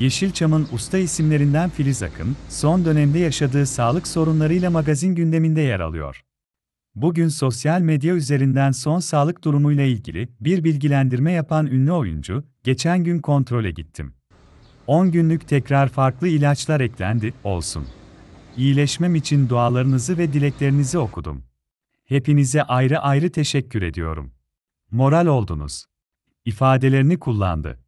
Yeşilçam'ın usta isimlerinden Filiz Akın, son dönemde yaşadığı sağlık sorunlarıyla magazin gündeminde yer alıyor. Bugün sosyal medya üzerinden son sağlık durumuyla ilgili bir bilgilendirme yapan ünlü oyuncu, geçen gün kontrole gittim. 10 günlük tekrar farklı ilaçlar eklendi, olsun. İyileşmem için dualarınızı ve dileklerinizi okudum. Hepinize ayrı ayrı teşekkür ediyorum. Moral oldunuz. İfadelerini kullandı.